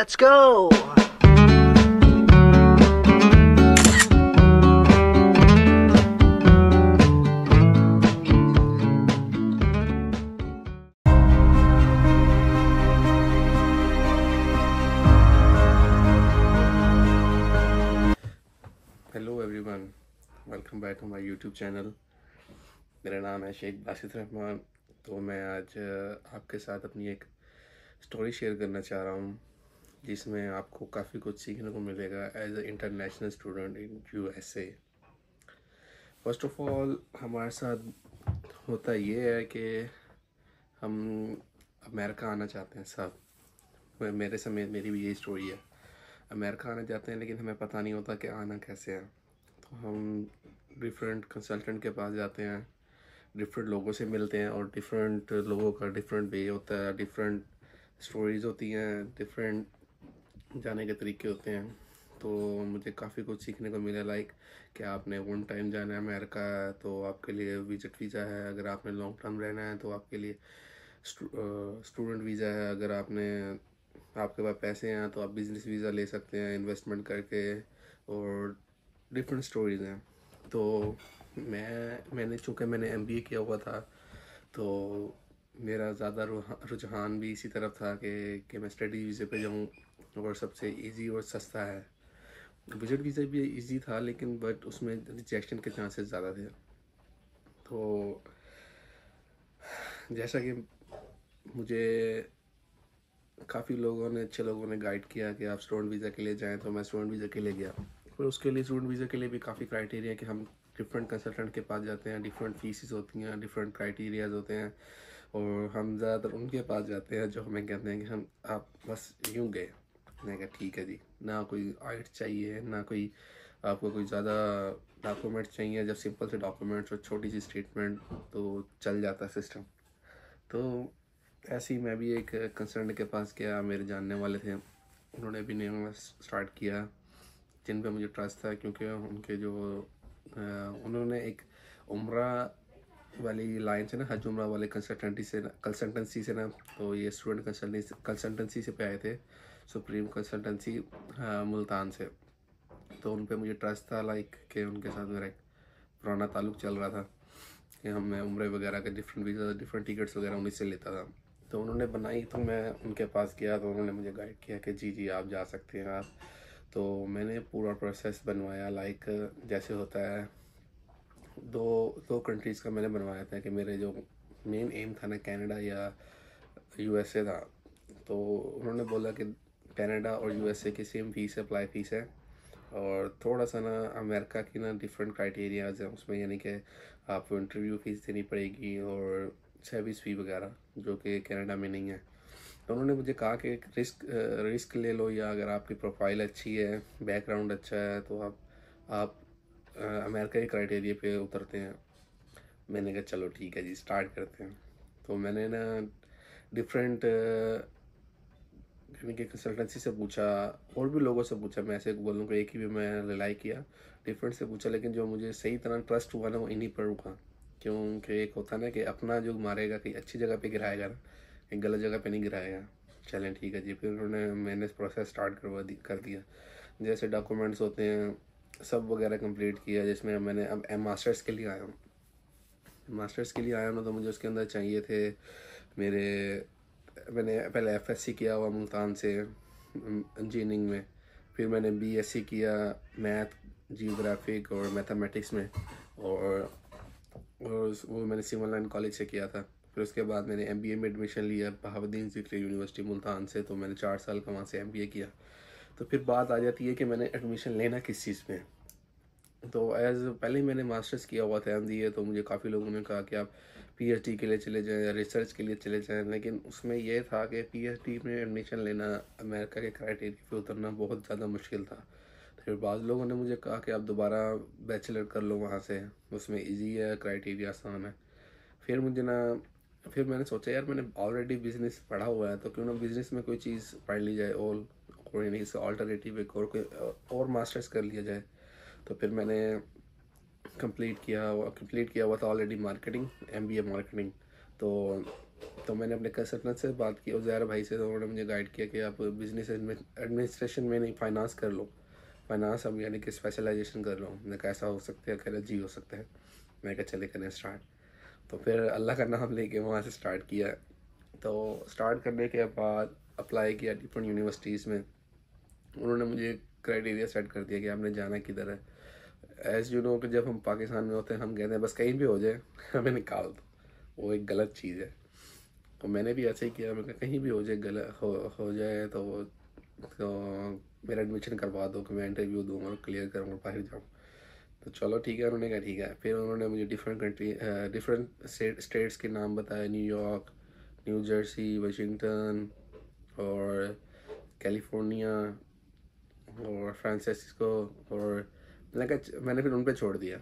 Let's go! Hello everyone, welcome back to my YouTube channel मेरा नाम है शेख बासित रहमान तो मैं आज आपके साथ अपनी एक स्टोरी शेयर करना चाह रहा हूँ जिसमें आपको काफ़ी कुछ सीखने को मिलेगा as a international student in U S A first of all हमारे साथ होता ये है कि हम अमेरिका आना चाहते हैं सब मेरे समेत मेरी भी यही स्टोरी है अमेरिका आना चाहते हैं लेकिन हमें पता नहीं होता कि आना कैसे है तो हम डिफरेंट कंसल्टेंट के पास जाते हैं डिफरेंट लोगों से मिलते हैं और डिफरेंट लोगों का डिफरेंट वे होता है डिफरेंट स्टोरीज़ होती हैं डिफरेंट जाने के तरीके होते हैं तो मुझे काफ़ी कुछ सीखने को मिला लाइक कि आपने वन टाइम जाना है अमेरिका तो आपके लिए विजिट वीज़ा है अगर आपने लॉन्ग टर्म रहना है तो आपके लिए स्टूडेंट वीज़ा है अगर आपने आपके पास पैसे हैं तो आप बिज़नेस वीज़ा ले सकते हैं इन्वेस्टमेंट करके और डिफरेंट स्टोरीज हैं तो मैं मैंने चूँकि मैंने एम किया हुआ था तो मेरा ज़्यादा रुझान भी इसी तरफ था कि कि मैं स्टडी वीज़े पे जाऊँ और सबसे इजी और सस्ता है विजिट वीज़ा भी इजी था लेकिन बट उसमें रिजेक्शन के चांसेस ज़्यादा थे तो जैसा कि मुझे काफ़ी लोगों ने अच्छे लोगों ने गाइड किया कि आप स्टूडेंट वीज़ा के लिए जाएं तो मैं स्टूडेंट वीज़ा के लिए गया पर उसके लिए स्टूडेंट वीज़ा के लिए भी काफ़ी क्राइटेरिया कि हम डिफरेंट कंसल्टेंट के पास जाते हैं डिफरेंट फीसिस होती हैं डिफरेंट क्राइटेरियाज होते हैं और हम ज़्यादातर उनके पास जाते हैं जो हमें कहते हैं कि हम आप बस यूँ गए मैंने कहा ठीक है जी ना कोई आइट चाहिए ना कोई आपको कोई ज़्यादा डॉक्यूमेंट चाहिए जब सिंपल से डॉक्यूमेंट्स और छोटी सी स्टेटमेंट तो चल जाता सिस्टम तो ऐसे ही मैं भी एक कंसर्न के पास गया मेरे जानने वाले थे उन्होंने भी नया स्टार्ट किया जिन पे मुझे ट्रस्ट था क्योंकि उनके जो उन्होंने एक उम्र वाली लाइन से ना हज उम्र वाले कंसल्टेंटी से कंसल्टेंसी से ना तो ये स्टूडेंट कंसल्टेंसी से पे आए थे सुप्रीम कंसल्टेंसी हाँ, मुल्तान से तो उन पर मुझे ट्रस्ट था लाइक कि उनके साथ मेरा एक पुराना ताल्लुक चल रहा था कि हम मैं उम्र वगैरह के डिफरेंट वीज़ा डिफरेंट टिकट्स वगैरह उन्हीं से लेता था तो उन्होंने बनाई तो मैं उनके पास गया तो उन्होंने मुझे गाइड किया कि जी जी आप जा सकते हैं आप तो मैंने पूरा प्रोसेस बनवाया लाइक जैसे होता है दो दो कंट्रीज़ का मैंने बनवाया था कि मेरे जो मेन एम था ना कैनेडा या यूएसए था तो उन्होंने बोला कि कनाडा और यूएसए की सेम फीस है अप्लाई फीस है और थोड़ा सा ना अमेरिका की ना डिफरेंट क्राइटेरियाज हैं उसमें यानी कि आपको इंटरव्यू फीस देनी पड़ेगी और सर्विस फी वगैरह जो कि कनाडा में नहीं है तो उन्होंने मुझे कहा कि रिस्क रिस्क ले लो या अगर आपकी प्रोफाइल अच्छी है बैकग्राउंड अच्छा है तो आप आप अमेरिका के क्राइटेरिया पे उतरते हैं मैंने कहा चलो ठीक है जी स्टार्ट करते हैं तो मैंने ना डिफरेंट के कंसल्टेंसी से पूछा और भी लोगों से पूछा मैं ऐसे गूगल को एक ही भी मैं रिलाई किया डिफरेंट से पूछा लेकिन जो मुझे सही तरह ट्रस्ट हुआ ना वो इन्हीं पर रुका क्योंकि एक होता ना कि अपना जो मारेगा कहीं अच्छी जगह पे गिराएगा ना एक गलत जगह पे नहीं गिराएगा चलें ठीक है जी फिर उन्होंने मैंने प्रोसेस स्टार्ट करवा कर दिया जैसे डॉक्यूमेंट्स होते हैं सब वगैरह कंप्लीट किया जिसमें मैंने अब एम मास्टर्स के लिए आया हूँ मास्टर्स के लिए आया हूँ तो मुझे उसके अंदर चाहिए थे मेरे मैंने पहले सी किया हुआ मुल्तान से इंजीनियरिंग में फिर मैंने सी किया मैथ जियोग्राफिक और मैथमेटिक्स में और और वो मैंने सिमल लाइन कॉलेज से किया था फिर उसके बाद मैंने एम बी ए में एडमिशन लिया बहाउद्दीन जिक्र यूनिवर्सिटी मुल्तान से तो मैंने चार साल का वहाँ से एम बी ए किया तो फिर बात आ जाती है कि मैंने एडमिशन लेना किस चीज़ में तो एज पहले ही मैंने मास्टर्स किया हुआ था एम ए तो मुझे काफ़ी लोगों ने कहा कि आप पीएचडी के लिए चले जाएँ रिसर्च के लिए चले जाएँ लेकिन उसमें यह था कि पीएचडी में एडमिशन लेना अमेरिका के क्राइटेरिया पे उतरना बहुत ज़्यादा मुश्किल था फिर बाद लोगों ने मुझे कहा कि आप दोबारा बैचलर कर लो वहाँ से उसमें ईजी है क्राइटेरिया आसान है फिर मुझे ना फिर मैंने सोचा यार मैंने ऑलरेडी बिजनेस पढ़ा हुआ है तो क्यों ना बिजनेस में कोई चीज़ पढ़ ली जाए और कोई नहीं इसका ऑल्टरनेटिव एक और कोई और मास्टर्स कर लिया जाए तो फिर मैंने कंप्लीट किया हुआ कंप्लीट किया हुआ था already marketing M B A marketing तो तो मैंने अपने कंसल्टेंट से बात की उजैर भाई से तो उन्होंने मुझे गाइड किया कि आप बिजनेस एडमिनिस्ट्रेशन में नहीं फाइनेंस कर लो फाइनेंस अब यानी कि स्पेशलाइजेशन कर लो मैंने कैसा हो सकता है कह जी हो सकता है मैं क्या चले करें स्टार्ट तो फिर अल्लाह का नाम लेके वहाँ से स्टार्ट किया तो स्टार्ट करने के बाद अप्लाई किया डिफरेंट यूनिवर्सिटीज़ में उन्होंने मुझे क्राइटेरिया सेट कर दिया कि आपने जाना किधर है एज यू नो कि जब हम पाकिस्तान में होते हैं हम कहते हैं बस कहीं भी हो जाए हमें निकाल दो वो एक गलत चीज़ है तो मैंने भी ऐसे ही किया मैं कहीं भी हो जाए गलत हो, हो जाए तो वो तो मेरा एडमिशन करवा दो कि मैं इंटरव्यू दूँगा क्लियर करूँ और बाहर जाऊँ तो चलो ठीक है उन्होंने कहा ठीक है फिर उन्होंने मुझे डिफरेंट कंट्री डिफरेंट स्टेट्स के नाम बताए न्यूयॉर्क न्यू जर्सी वाशिंगटन और कैलिफोर्निया और फ्रांसिस्को और मैंने कहा मैंने फिर उन पर छोड़ दिया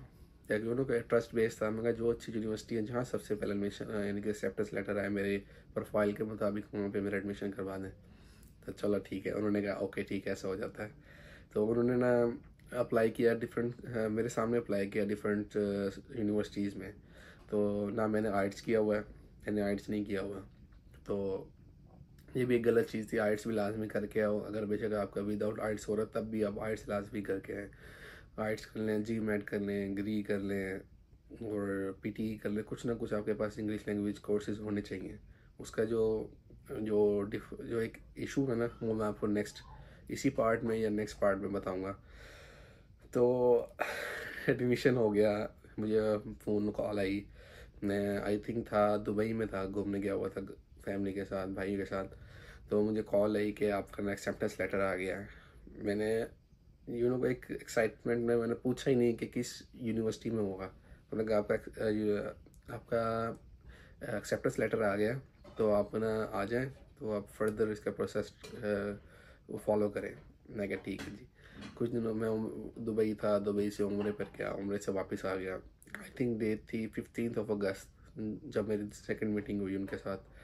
ताकि उन्होंने ट्रस्ट बेस था मैं कहा जो अच्छी यूनिवर्सिटी है जहाँ सबसे पहले एडमिशन यानी कि एक्सेप्टेंस लेटर आए मेरे प्रोफाइल के मुताबिक वहाँ पर मेरा एडमिशन करवा दें तो चलो ठीक है उन्होंने कहा ओके ठीक है ऐसा हो जाता है तो उन्होंने ना अप्लाई किया डिफरेंट मेरे सामने अप्लाई किया डिफरेंट यूनिवर्सिटीज़ में तो ना मैंने आर्ट्स किया हुआ है मैंने आर्ट्स नहीं किया हुआ तो ये भी एक गलत चीज़ थी आर्ट्स भी लाजमी करके आओ अगर बेशक आपका विदाउट आर्ट्स हो रहा तब भी आप आर्ट्स लाजमी करके आए आर्ट्स कर लें जी मैट कर लें ग्री कर लें और पीटी कर लें कुछ ना कुछ आपके पास इंग्लिश लैंग्वेज कोर्सेज होने चाहिए उसका जो जो डिफ जो एक इशू है ना वो मैं आपको नेक्स्ट इसी पार्ट में या नेक्स्ट पार्ट में बताऊंगा तो एडमिशन हो गया मुझे फ़ोन कॉल आई मैं आई थिंक था दुबई में था घूमने गया हुआ था फैमिली के साथ भाई के साथ तो मुझे कॉल आई कि आपका ना एक्सेप्टेंस लेटर आ गया है मैंने यू नो एक एक्साइटमेंट में मैंने पूछा ही नहीं कि किस यूनिवर्सिटी में होगा मैंने कहा आपका आपका एक्सेप्टेंस uh, लेटर आ गया तो आप ना आ जाएं तो आप फर्दर इसका प्रोसेस uh, वो फॉलो करें मैं क्या ठीक है जी कुछ दिनों में दुबई था दुबई से उम्र पर क्या उम्र से वापस आ गया आई थिंक डेट थी फिफ्टीन ऑफ अगस्त जब मेरी सेकेंड मीटिंग हुई उनके साथ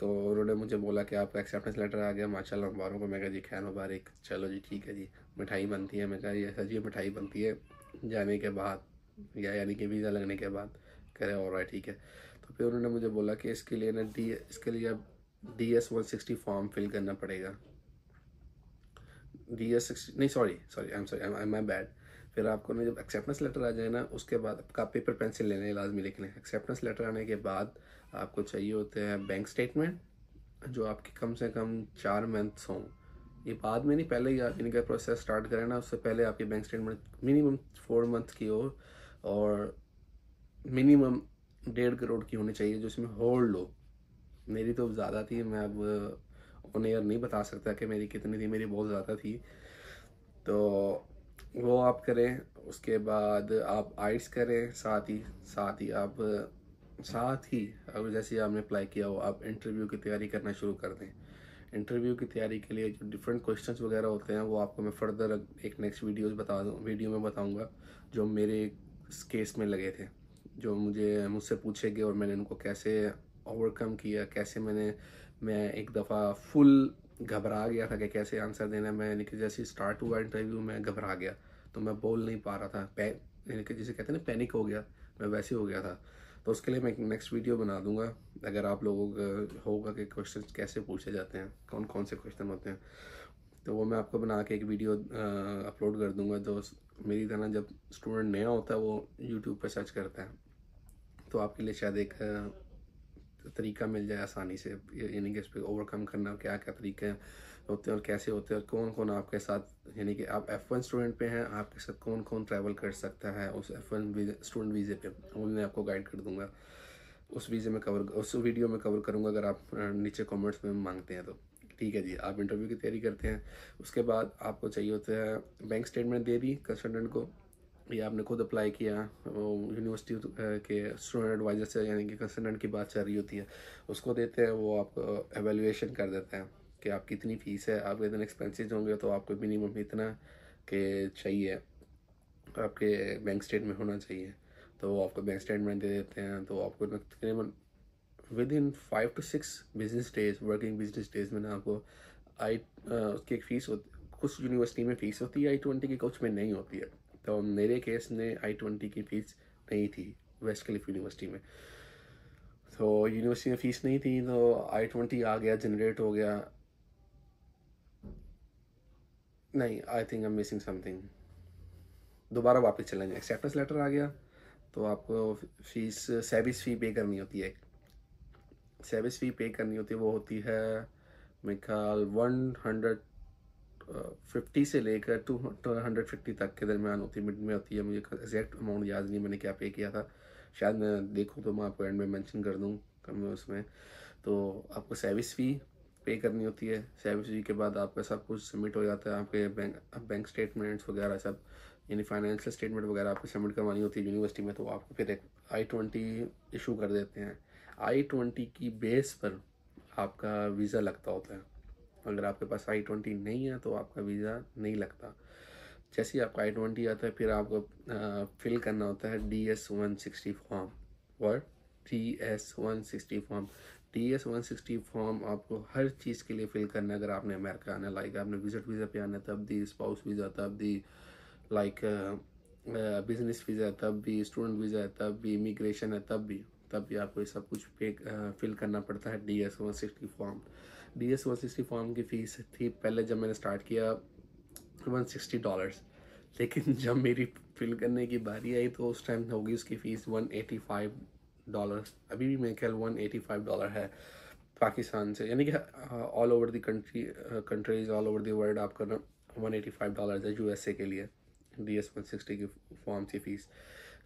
तो उन्होंने मुझे बोला कि आपका एक्सेप्टेंस लेटर आ गया माशाल्लाह मुबारक को मैं क्या जी खैर मुबारक चलो जी ठीक है जी मिठाई बनती है मिठाई सजी मिठाई बनती है जाने के बाद या यानी कि वीज़ा लगने के बाद करे और ठीक है तो फिर उन्होंने मुझे बोला कि इसके लिए ना डी इसके लिए अब D S one sixty form fill करना पड़ेगा डी एस सिक्सटी नहीं sorry sorry I am sorry I am I bad फिर आपको ना जब एक्सेप्टेंस लेटर आ जाए ना उसके बाद आपका पेपर पेंसिल लेने लाजमी लिख लें एक्सेप्टेंस लेटर आने के बाद आपको चाहिए होते हैं बैंक स्टेटमेंट जो आपके कम से कम चार मंथ्स हों ये बाद में नहीं पहले ही आप इनका प्रोसेस स्टार्ट करें ना उससे पहले आपके bank statement minimum four month की हो और मिनिमम डेढ़ करोड़ की होनी चाहिए जो इसमें होल्ड हो मेरी तो ज़्यादा थी मैं अब ऑन एयर नहीं बता सकता कि मेरी कितनी थी मेरी बहुत ज़्यादा थी तो वो आप करें उसके बाद आप आइट्स करें साथ ही साथ ही आप साथ ही अगर जैसे आपने अप्लाई किया हो आप इंटरव्यू की तैयारी करना शुरू कर दें इंटरव्यू की तैयारी के लिए जो डिफरेंट क्वेश्चन वगैरह होते हैं वो आपको मैं फर्दर एक नेक्स्ट वीडियोज बता दूँ वीडियो में बताऊँगा जो मेरे केस में लगे थे जो मुझे मुझसे पूछे गए और मैंने उनको कैसे ओवरकम किया कैसे मैंने मैं एक दफ़ा फुल घबरा गया था कि कैसे आंसर देना मैं यानी कि जैसे स्टार्ट हुआ इंटरव्यू मैं घबरा गया तो मैं बोल नहीं पा रहा था यानी कि जिसे कहते हैं ना पैनिक हो गया मैं वैसे हो गया था तो उसके लिए मैं एक नेक्स्ट वीडियो बना दूंगा अगर आप लोगों का होगा कि क्वेश्चन कैसे पूछे जाते हैं कौन कौन से क्वेश्चन होते हैं तो वो मैं आपको बना के एक वीडियो अपलोड कर दूंगा जो तो मेरी तरह जब स्टूडेंट नया होता है वो यूट्यूब पर सर्च करता है तो आपके लिए शायद एक तरीका मिल जाए आसानी से यानी कि इस पर ओवरकम करना क्या क्या तरीके होते हैं और कैसे होते हैं और कौन कौन आपके साथ यानी कि आप एफ वन स्टूडेंट पे हैं आपके साथ कौन कौन ट्रैवल कर सकता है उस एफ वन स्टूडेंट वीज़े पे उन्हें आपको गाइड कर दूँगा उस वीज़े में कवर उस वीडियो में कवर करूँगा अगर आप नीचे कमेंट्स में मांगते हैं तो ठीक है जी आप इंटरव्यू की तैयारी करते हैं उसके बाद आपको चाहिए होता है बैंक स्टेटमेंट दे दी कंसल्टेंट को ये आपने खुद अप्लाई किया यूनिवर्सिटी uh, के स्टूडेंट एडवाइजर से यानी कि कंसल्टेंट की बात चल रही होती है उसको देते हैं वो आपको एवेल्यूशन uh, कर देते हैं कि आप कितनी फ़ीस है आपके इतने एक्सपेंसिज होंगे तो आपको मिनिमम इतना के चाहिए आपके बैंक स्टेटमेंट होना चाहिए तो वो आपको बैंक स्टेटमेंट दे देते हैं तो आपको तकरीबन within five to six business days working business days में ना आपको आई uh, उसकी एक फ़ीस होती कुछ यूनिवर्सिटी में फ़ीस होती है आई ट्वेंटी की कुछ में नहीं होती है तो मेरे केस में आई ट्वेंटी की फ़ीस नहीं थी वेस्ट कैलिफ यूनिवर्सिटी में तो यूनिवर्सिटी में फ़ीस नहीं थी तो आई ट्वेंटी आ गया जनरेट हो गया नहीं I think I missing something दोबारा वापस चलेंगे एक्सेप्टेंस लेटर आ गया तो आपको फीस सर्विस फ़ी पे करनी होती है सर्विस फ़ी पे करनी होती है वो होती है मेरे ख्याल वन हंड्रेड फिफ्टी से लेकर टू टू हंड्रेड फिफ्टी तक के दरमियान होती है मिड में होती है मुझे एग्जैक्ट अमाउंट याद नहीं मैंने क्या पे किया था शायद मैं देखूँ तो मैं आपको एंड में मैंशन कर दूँ कम उसमें तो आपको सर्विस फ़ी पे करनी होती है सर्विस फ़ी के बाद आपका सब कुछ सबमिट हो जाता है आपके बैंक बैंक स्टेटमेंट्स वगैरह सब यानी फाइनेंशियल स्टेटमेंट वगैरह आपको सबमिट करवानी होती है यूनिवर्सिटी में तो आपको फिर एक आई ट्वेंटी इशू कर देते हैं आई ट्वेंटी की बेस पर आपका वीज़ा लगता होता है अगर आपके पास आई ट्वेंटी नहीं है तो आपका वीज़ा नहीं लगता जैसे ही आपका आई ट्वेंटी आता है फिर आपको फिल करना होता है D S one sixty form और D S one sixty form D S one sixty form आपको हर चीज़ के लिए फिल करना है अगर आपने अमेरिका आना लाइक आपने विजिट वीज़ा पे आना तब दी स्पाउस वीज़ा तब दी लाइक बिजनेस वीज़ा है तब भी स्टूडेंट वीज़ा है तब भी इमिग्रेशन है तब भी तब भी आपको ये सब कुछ पे फिल करना पड़ता है D S one sixty form D S one sixty form की फ़ीस थी पहले जब मैंने स्टार्ट किया वन सिक्सटी डॉलर्स लेकिन जब मेरी फिल करने की बारी आई तो उस टाइम होगी उसकी fees one eighty five dollar अभी भी मेरे ख्याल वन एटी फाइव डॉलर है पाकिस्तान से यानी कि all over the country countries all over the world आपका ना वन एटी फाइव डॉलर है यू एस ए के लिए डी एस वन सिक्सटी की फॉर्म थी फ़ीस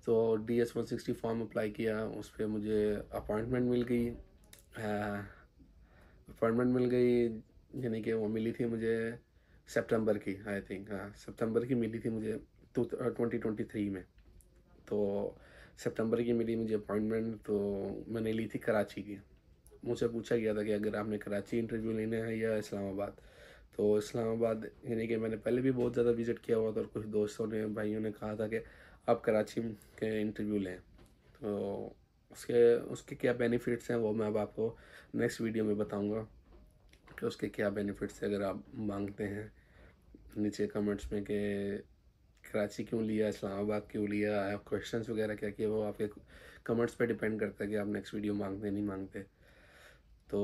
तो D S one sixty form apply किया उस पर मुझे अपॉइंटमेंट मिल गई uh, अपॉइंटमेंट मिल गई यानी कि वो मिली थी मुझे सितंबर की आई थिंक हाँ सितंबर की मिली थी मुझे टू ट्वेंटी ट्वेंटी थ्री में तो सितंबर की मिली मुझे अपॉइंटमेंट तो मैंने ली थी कराची की मुझसे पूछा गया था कि अगर आपने कराची इंटरव्यू लेने हैं या इस्लामाबाद तो इस्लामाबाद यानी कि मैंने पहले भी बहुत ज़्यादा विज़िट किया हुआ था और कुछ दोस्तों ने भाइयों ने कहा था कि आप कराची के इंटरव्यू लें तो उसके उसके क्या बेनिफिट्स हैं वो मैं अब आपको नेक्स्ट वीडियो में बताऊंगा कि उसके क्या बेनिफिट्स हैं अगर आप मांगते हैं नीचे कमेंट्स में कि कराची क्यों लिया इस्लामाबाद क्यों लिया क्वेश्चंस वगैरह क्या किया वो आपके कमेंट्स पे डिपेंड करता है कि आप नेक्स्ट वीडियो मांगते नहीं मांगते तो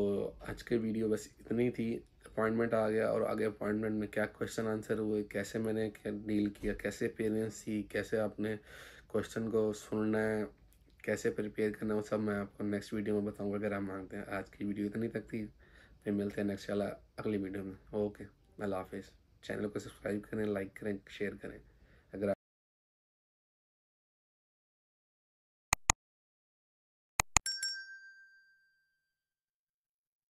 आज के वीडियो बस इतनी थी अपॉइंटमेंट आ गया और आगे अपॉइंटमेंट में क्या क्वेश्चन आंसर हुए कैसे मैंने क्या डील किया कैसे पेरेंट्स थी कैसे आपने क्वेश्चन को सुनना है कैसे प्रिपेयर करना वो सब मैं आपको नेक्स्ट वीडियो में बताऊंगा अगर आप मांगते हैं आज की वीडियो इतनी तक थी फिर मिलते हैं नेक्स्ट वाला अगली वीडियो में ओके अल्लाह हाफिज़ चैनल को सब्सक्राइब करें लाइक करें शेयर करें